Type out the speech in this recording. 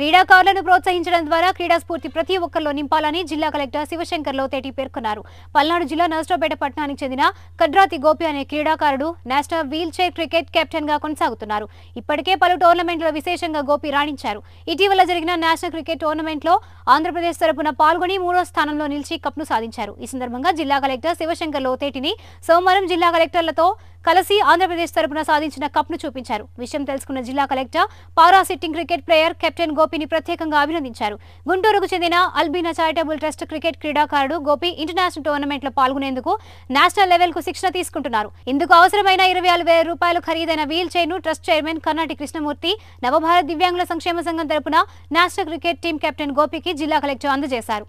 క్రీడాకారులను ప్రోత్సహించడం ద్వారా క్రీడా ప్రతి ఒక్కరిలో నింపాలని జిల్లా కలెక్టర్ శివశంకర్ లోతేటి పేర్కొన్నారు పల్నాడు జిల్లా నర్సరావుపేట పట్టణానికి చెందిన కడ్రాతి గోపి అనే క్రీడాకారుడు national wheelchair cricket captain గా కొనసాగుతున్నారు ఇప్పటికే పలు టోర్నమెంట్లో విశేషంగా గోపి రాణించారు ఇటీవల జరిగిన నేషనల్ క్రికెట్ టోర్నమెంట్ లో ఆంధ్రప్రదేశ్ తరఫున పాల్గొని మూడో స్థానంలో నిలిచి కప్ను సాధించారు ఈ సందర్భంగా జిల్లా కలెక్టర్ శివశంకర్ లోతేటిని సోమవారం జిల్లా కలెక్టర్లతో కలిసి ఆంధ్రప్రదేశ్ తరపున సాధించిన కప్ను చూపించారు విషయం తెలుసుకున్న జిల్లా collector para sitting cricket player captain గోపిని ప్రత్యేకంగా అభినందించారు గుంటూరుకు చెందిన అల్బీనా చారిటబుల్ ట్రస్ట్ క్రికెట్ క్రీడాకారుడు గోపి ఇంటర్నేషనల్ టోర్నమెంట్ లో పాల్గొనేందుకు నేషనల్ లెవెల్ కు శిక్షణ తీసుకుంటున్నారు ఇందుకు అవసరమైన ఇరవై ఆరు వేల రూపాయలు ఖరీదైన wheelchair trust chairman Karnati Krishnamurthy Navabharat దివ్యాంగుల సంక్షేమ సంఘం తరపున నేషనల్ క్రికెట్ టీం కెప్టెన్ గోపికి జిల్లా కలెక్టర్ అందజేశారు